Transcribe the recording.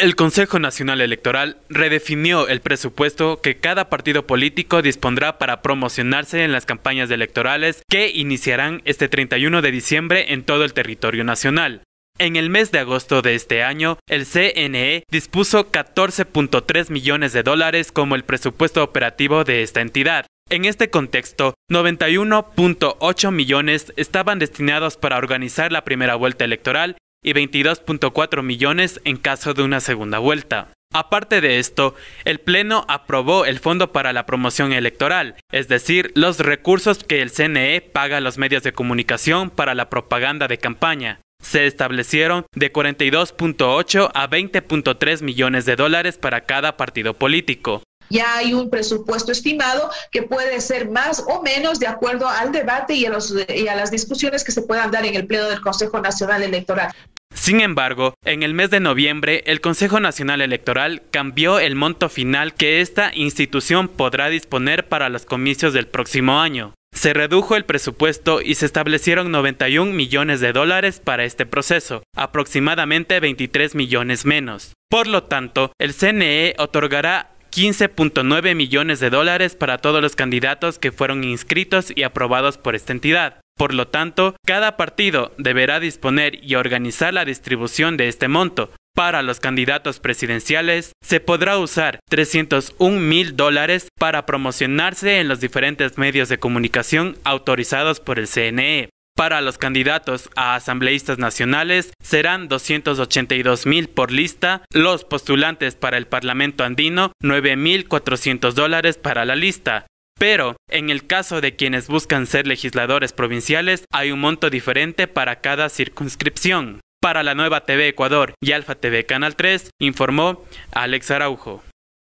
El Consejo Nacional Electoral redefinió el presupuesto que cada partido político dispondrá para promocionarse en las campañas electorales que iniciarán este 31 de diciembre en todo el territorio nacional. En el mes de agosto de este año, el CNE dispuso 14.3 millones de dólares como el presupuesto operativo de esta entidad. En este contexto, 91.8 millones estaban destinados para organizar la primera vuelta electoral y 22.4 millones en caso de una segunda vuelta. Aparte de esto, el Pleno aprobó el Fondo para la Promoción Electoral, es decir, los recursos que el CNE paga a los medios de comunicación para la propaganda de campaña. Se establecieron de 42.8 a 20.3 millones de dólares para cada partido político. Ya hay un presupuesto estimado que puede ser más o menos de acuerdo al debate y a, las discusiones que se puedan dar en el Pleno del Consejo Nacional Electoral. Sin embargo, en el mes de noviembre, el Consejo Nacional Electoral cambió el monto final que esta institución podrá disponer para los comicios del próximo año. Se redujo el presupuesto y se establecieron 91 millones de dólares para este proceso, aproximadamente 23 millones menos. Por lo tanto, el CNE otorgará 15.9 millones de dólares para todos los candidatos que fueron inscritos y aprobados por esta entidad. Por lo tanto, cada partido deberá disponer y organizar la distribución de este monto. Para los candidatos presidenciales, se podrá usar 301 mil dólares para promocionarse en los diferentes medios de comunicación autorizados por el CNE. Para los candidatos a asambleístas nacionales serán 282 mil por lista, los postulantes para el Parlamento andino $9,400 dólares para la lista, pero en el caso de quienes buscan ser legisladores provinciales, hay un monto diferente para cada circunscripción. Para la nueva TV Ecuador y Alfa TV Canal 3, informó Alex Araujo.